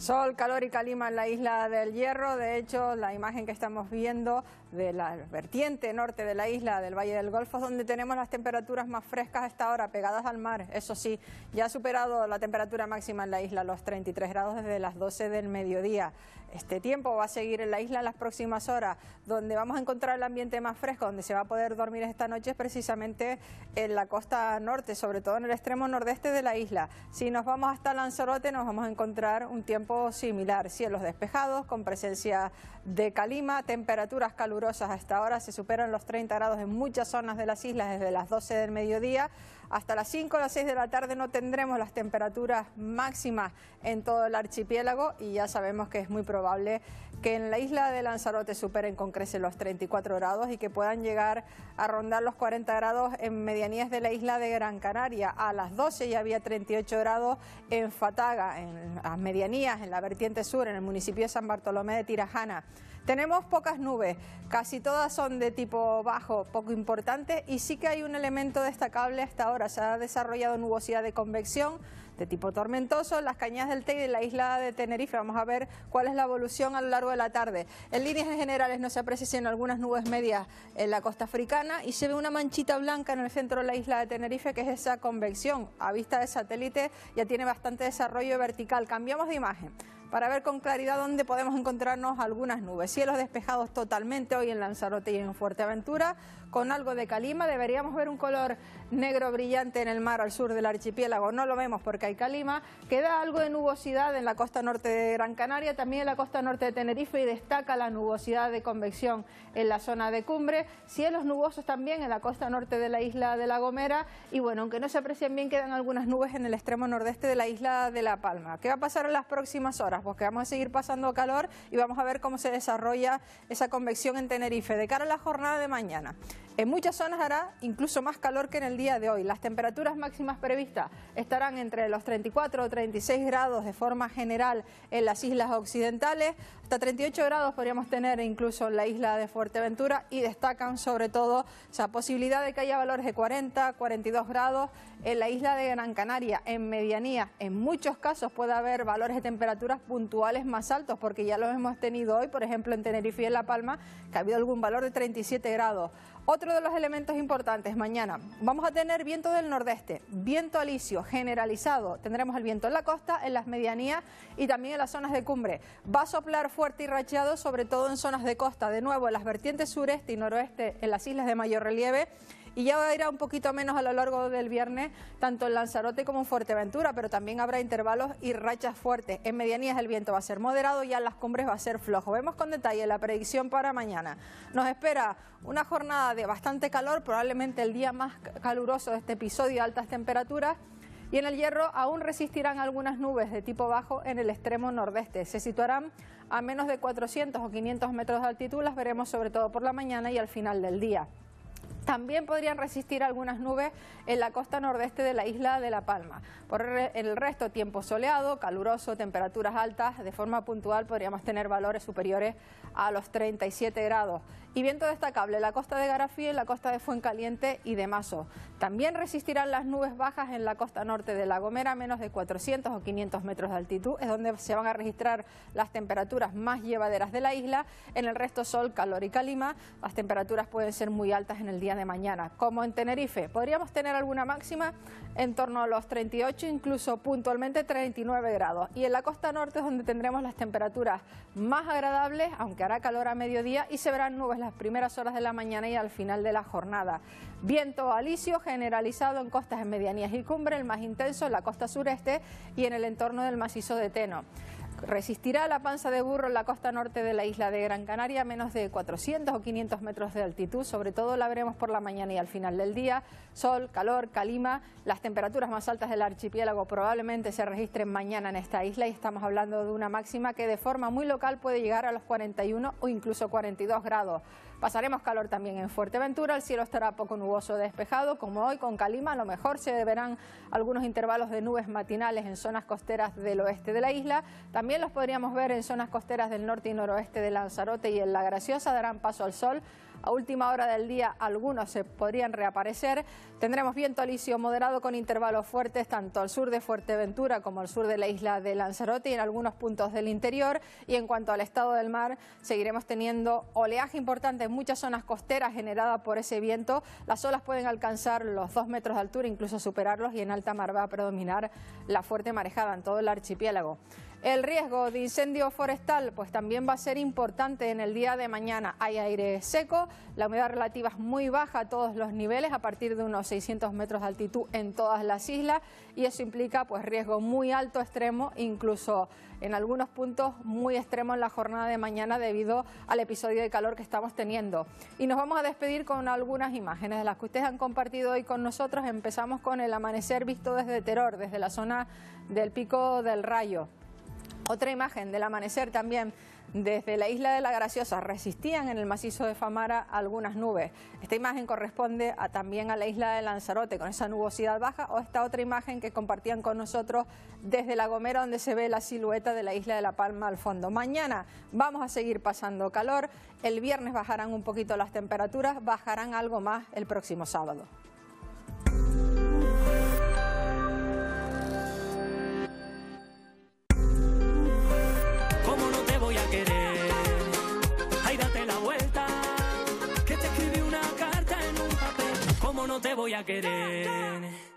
Sol, calor y calima en la isla del Hierro. De hecho, la imagen que estamos viendo de la vertiente norte de la isla del Valle del Golfo es donde tenemos las temperaturas más frescas hasta ahora, pegadas al mar. Eso sí, ya ha superado la temperatura máxima en la isla, los 33 grados desde las 12 del mediodía. Este tiempo va a seguir en la isla en las próximas horas. Donde vamos a encontrar el ambiente más fresco, donde se va a poder dormir esta noche es precisamente en la costa norte, sobre todo en el extremo nordeste de la isla. Si nos vamos hasta Lanzarote, nos vamos a encontrar un tiempo similar. Cielos despejados con presencia de calima, temperaturas calurosas hasta ahora se superan los 30 grados en muchas zonas de las islas desde las 12 del mediodía hasta las 5 o las 6 de la tarde no tendremos las temperaturas máximas en todo el archipiélago y ya sabemos que es muy probable que en la isla de Lanzarote superen con crece los 34 grados y que puedan llegar a rondar los 40 grados en medianías de la isla de Gran Canaria. A las 12 ya había 38 grados en Fataga, en las medianías, en la vertiente sur, en el municipio de San Bartolomé de Tirajana. Tenemos pocas nubes, casi todas son de tipo bajo, poco importante, y sí que hay un elemento destacable hasta ahora. Se ha desarrollado nubosidad de convección de tipo tormentoso en las cañas del Teide y la isla de Tenerife. Vamos a ver cuál es la evolución a lo largo de la tarde. En líneas generales no se aprecia algunas nubes medias en la costa africana y se ve una manchita blanca en el centro de la isla de Tenerife, que es esa convección. A vista de satélite ya tiene bastante desarrollo vertical. Cambiamos de imagen para ver con claridad dónde podemos encontrarnos algunas nubes. Cielos despejados totalmente hoy en Lanzarote y en Fuerteventura, con algo de calima. Deberíamos ver un color negro brillante en el mar al sur del archipiélago. No lo vemos porque hay calima. Queda algo de nubosidad en la costa norte de Gran Canaria, también en la costa norte de Tenerife y destaca la nubosidad de convección en la zona de cumbre. Cielos nubosos también en la costa norte de la isla de La Gomera. Y bueno, aunque no se aprecian bien, quedan algunas nubes en el extremo nordeste de la isla de La Palma. ¿Qué va a pasar en las próximas horas? porque vamos a seguir pasando calor y vamos a ver cómo se desarrolla esa convección en Tenerife de cara a la jornada de mañana. En muchas zonas hará incluso más calor que en el día de hoy. Las temperaturas máximas previstas estarán entre los 34 o 36 grados de forma general en las islas occidentales, hasta 38 grados podríamos tener incluso en la isla de Fuerteventura y destacan sobre todo esa posibilidad de que haya valores de 40, 42 grados en la isla de Gran Canaria, en Medianía, En muchos casos puede haber valores de temperaturas puntuales más altos, porque ya lo hemos tenido hoy, por ejemplo, en Tenerife y en La Palma, que ha habido algún valor de 37 grados. Otro de los elementos importantes, mañana vamos a tener viento del nordeste, viento alisio generalizado, tendremos el viento en la costa, en las medianías y también en las zonas de cumbre. Va a soplar fuerte y racheado, sobre todo en zonas de costa, de nuevo en las vertientes sureste y noroeste, en las islas de mayor relieve, y ya va a irá un poquito menos a lo largo del viernes, tanto en Lanzarote como en Fuerteventura, pero también habrá intervalos y rachas fuertes. En medianías el viento va a ser moderado y en las cumbres va a ser flojo. Vemos con detalle la predicción para mañana. Nos espera una jornada de bastante calor, probablemente el día más caluroso de este episodio de altas temperaturas. Y en el Hierro aún resistirán algunas nubes de tipo bajo en el extremo nordeste. Se situarán a menos de 400 o 500 metros de altitud, las veremos sobre todo por la mañana y al final del día. También podrían resistir algunas nubes en la costa nordeste de la isla de La Palma. Por el resto, tiempo soleado, caluroso, temperaturas altas. De forma puntual podríamos tener valores superiores a los 37 grados. Y viento destacable en la costa de Garafía, en la costa de Fuencaliente y de Mazo. También resistirán las nubes bajas en la costa norte de La Gomera, menos de 400 o 500 metros de altitud. Es donde se van a registrar las temperaturas más llevaderas de la isla. En el resto, sol, calor y calima. Las temperaturas pueden ser muy altas en el día de mañana, como en Tenerife. Podríamos tener alguna máxima en torno a los 38, incluso puntualmente 39 grados. Y en la costa norte es donde tendremos las temperaturas más agradables, aunque hará calor a mediodía y se verán nubes las primeras horas de la mañana y al final de la jornada. Viento alisio generalizado en costas en medianías y cumbre, el más intenso en la costa sureste y en el entorno del macizo de Teno. Resistirá la panza de burro en la costa norte de la isla de Gran Canaria a menos de 400 o 500 metros de altitud. Sobre todo la veremos por la mañana y al final del día. Sol, calor, calima. Las temperaturas más altas del archipiélago probablemente se registren mañana en esta isla y estamos hablando de una máxima que de forma muy local puede llegar a los 41 o incluso 42 grados. Pasaremos calor también en Fuerteventura, el cielo estará poco nuboso despejado, como hoy con Calima, a lo mejor se verán algunos intervalos de nubes matinales en zonas costeras del oeste de la isla, también los podríamos ver en zonas costeras del norte y noroeste de Lanzarote y en La Graciosa, darán paso al sol a última hora del día algunos se podrían reaparecer. Tendremos viento alisio moderado con intervalos fuertes tanto al sur de Fuerteventura como al sur de la isla de Lanzarote y en algunos puntos del interior. Y en cuanto al estado del mar, seguiremos teniendo oleaje importante en muchas zonas costeras generada por ese viento. Las olas pueden alcanzar los dos metros de altura, incluso superarlos y en alta mar va a predominar la fuerte marejada en todo el archipiélago. El riesgo de incendio forestal pues también va a ser importante en el día de mañana. Hay aire seco, la humedad relativa es muy baja a todos los niveles, a partir de unos 600 metros de altitud en todas las islas y eso implica pues riesgo muy alto extremo, incluso en algunos puntos muy extremo en la jornada de mañana debido al episodio de calor que estamos teniendo. Y nos vamos a despedir con algunas imágenes de las que ustedes han compartido hoy con nosotros. Empezamos con el amanecer visto desde Terror, desde la zona del Pico del Rayo. Otra imagen del amanecer también desde la isla de la Graciosa resistían en el macizo de Famara algunas nubes. Esta imagen corresponde también a la isla de Lanzarote con esa nubosidad baja o esta otra imagen que compartían con nosotros desde La Gomera donde se ve la silueta de la isla de La Palma al fondo. Mañana vamos a seguir pasando calor, el viernes bajarán un poquito las temperaturas, bajarán algo más el próximo sábado. te voy a querer.